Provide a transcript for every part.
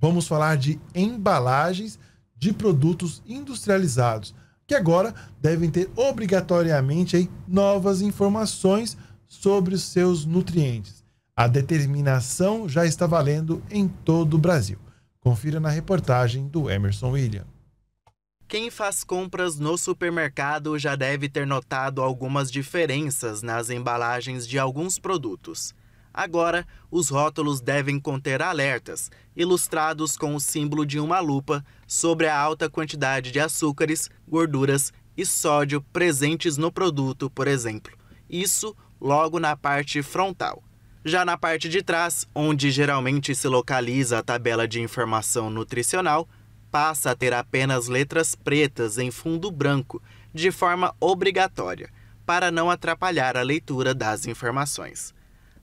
Vamos falar de embalagens de produtos industrializados, que agora devem ter obrigatoriamente aí, novas informações sobre os seus nutrientes. A determinação já está valendo em todo o Brasil. Confira na reportagem do Emerson William. Quem faz compras no supermercado já deve ter notado algumas diferenças nas embalagens de alguns produtos. Agora, os rótulos devem conter alertas, ilustrados com o símbolo de uma lupa, sobre a alta quantidade de açúcares, gorduras e sódio presentes no produto, por exemplo. Isso logo na parte frontal. Já na parte de trás, onde geralmente se localiza a tabela de informação nutricional, passa a ter apenas letras pretas em fundo branco, de forma obrigatória, para não atrapalhar a leitura das informações.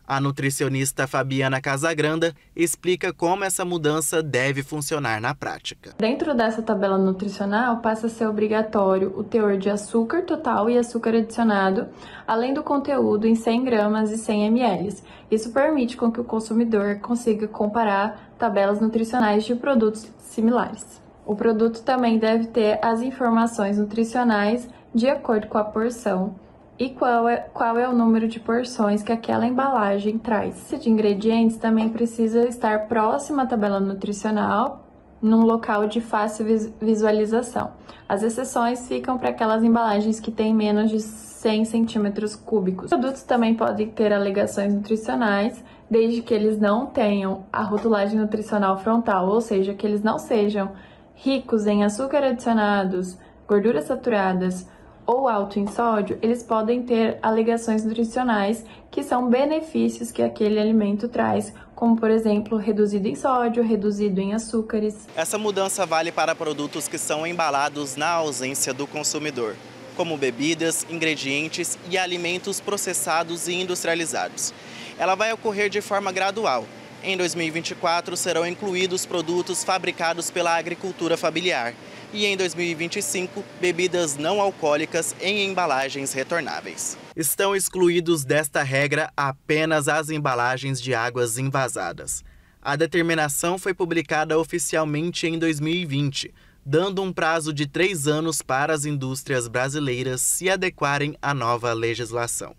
A nutricionista Fabiana Casagranda explica como essa mudança deve funcionar na prática. Dentro dessa tabela nutricional passa a ser obrigatório o teor de açúcar total e açúcar adicionado, além do conteúdo em 100 gramas e 100 ml. Isso permite com que o consumidor consiga comparar tabelas nutricionais de produtos similares. O produto também deve ter as informações nutricionais de acordo com a porção e qual é, qual é o número de porções que aquela embalagem traz. Se de ingredientes, também precisa estar próxima à tabela nutricional, num local de fácil visualização. As exceções ficam para aquelas embalagens que têm menos de 100 centímetros cúbicos. Os produtos também podem ter alegações nutricionais, desde que eles não tenham a rotulagem nutricional frontal, ou seja, que eles não sejam ricos em açúcar adicionados, gorduras saturadas, ou alto em sódio, eles podem ter alegações nutricionais, que são benefícios que aquele alimento traz, como por exemplo, reduzido em sódio, reduzido em açúcares. Essa mudança vale para produtos que são embalados na ausência do consumidor, como bebidas, ingredientes e alimentos processados e industrializados. Ela vai ocorrer de forma gradual. Em 2024, serão incluídos produtos fabricados pela agricultura familiar e em 2025, bebidas não alcoólicas em embalagens retornáveis. Estão excluídos desta regra apenas as embalagens de águas invasadas. A determinação foi publicada oficialmente em 2020, dando um prazo de três anos para as indústrias brasileiras se adequarem à nova legislação.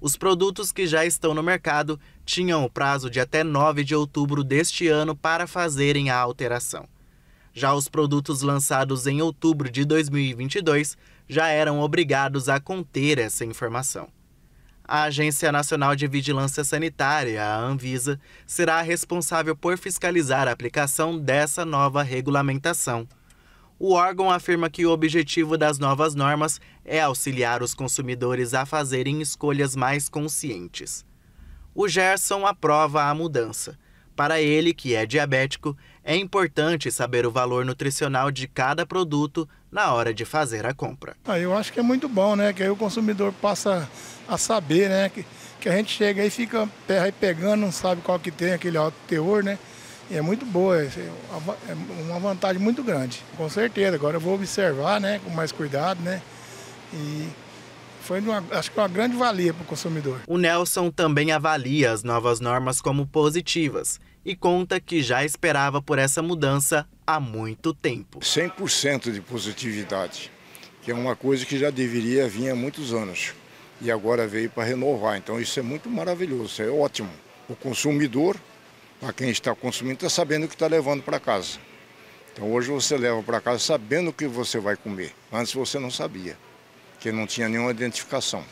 Os produtos que já estão no mercado tinham o prazo de até 9 de outubro deste ano para fazerem a alteração. Já os produtos lançados em outubro de 2022 já eram obrigados a conter essa informação. A Agência Nacional de Vigilância Sanitária, a Anvisa, será a responsável por fiscalizar a aplicação dessa nova regulamentação. O órgão afirma que o objetivo das novas normas é auxiliar os consumidores a fazerem escolhas mais conscientes. O Gerson aprova a mudança. Para ele, que é diabético, é importante saber o valor nutricional de cada produto na hora de fazer a compra. Ah, eu acho que é muito bom, né? Que aí o consumidor passa a saber, né? Que, que a gente chega aí fica aí pegando, não sabe qual que tem aquele alto teor, né? E é muito boa, é, é, é uma vantagem muito grande. Com certeza, agora eu vou observar, né? Com mais cuidado, né? E foi uma, acho que uma grande valia para o consumidor. O Nelson também avalia as novas normas como positivas e conta que já esperava por essa mudança há muito tempo. 100% de positividade, que é uma coisa que já deveria vir há muitos anos e agora veio para renovar. Então isso é muito maravilhoso, é ótimo. O consumidor, para quem está consumindo, está sabendo o que está levando para casa. Então hoje você leva para casa sabendo o que você vai comer. Antes você não sabia que não tinha nenhuma identificação.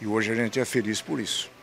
E hoje a gente é feliz por isso.